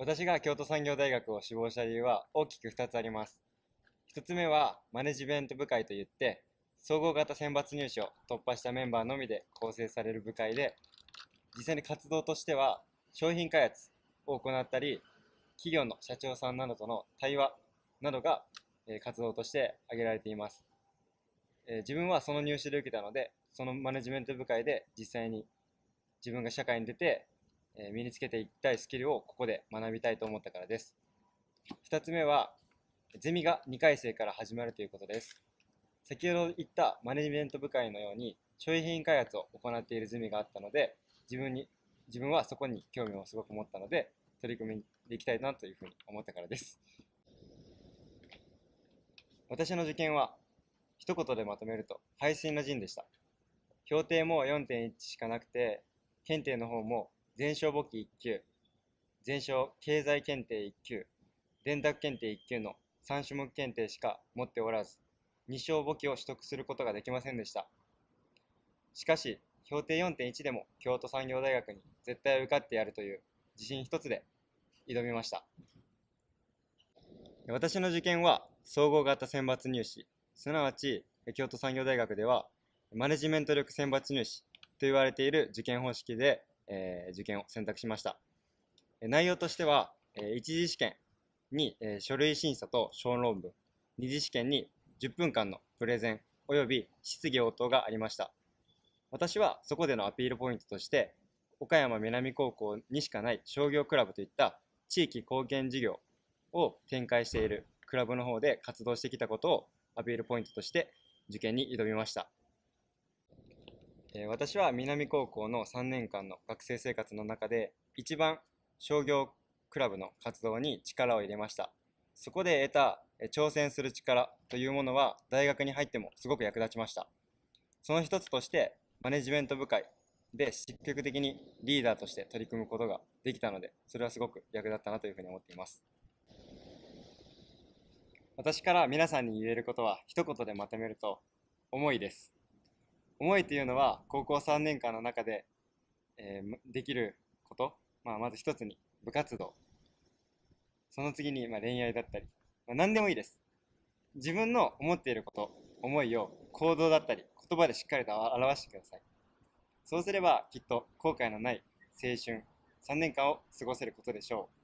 私が京都産業大学を志望した理由は大きく2つあります。1つ目はマネジメント部会といって総合型選抜入試を突破したメンバーのみで構成される部会で実際に活動としては商品開発を行ったり企業の社長さんなどとの対話などが活動として挙げられています。自分はその入試で受けたのでそのマネジメント部会で実際に自分が社会に出て身につけていきたいスキルをここで学びたいと思ったからです。2つ目は、ゼミが2回生から始まるということです。先ほど言ったマネジメント部会のように商品開発を行っているゼミがあったので自分に自分はそこに興味をすごく持ったので取り組みでいきたいなというふうに思ったからです私の受験は一言でまとめると排水の陣でした評定も4.1しかなくて検定の方も全商簿記1級、全商経済検定1級、電卓検定1級の3種目検定しか持っておらず、2商簿記を取得することができませんでした。しかし、評定4.1でも京都産業大学に絶対受かってやるという自信一つで挑みました。私の受験は総合型選抜入試、すなわち京都産業大学ではマネジメント力選抜入試と言われている受験方式で、えー、受験を選択しました。内容としては、えー、1次試験に、えー、書類審査と小論文、2次試験に10分間のプレゼン及び質疑応答がありました。私はそこでのアピールポイントとして、岡山南高校にしかない商業クラブといった地域貢献事業を展開しているクラブの方で活動してきたことをアピールポイントとして受験に挑みました。私は南高校の3年間の学生生活の中で一番商業クラブの活動に力を入れましたそこで得た挑戦する力というものは大学に入ってもすごく役立ちましたその一つとしてマネジメント部会で積極的にリーダーとして取り組むことができたのでそれはすごく役立ったなというふうに思っています私から皆さんに言えることは一言でまとめると重いです思いというのは高校3年間の中で、えー、できること、まあ、まず一つに部活動その次に、まあ、恋愛だったり、まあ、何でもいいです自分の思っていること思いを行動だったり言葉でしっかりと表してくださいそうすればきっと後悔のない青春3年間を過ごせることでしょう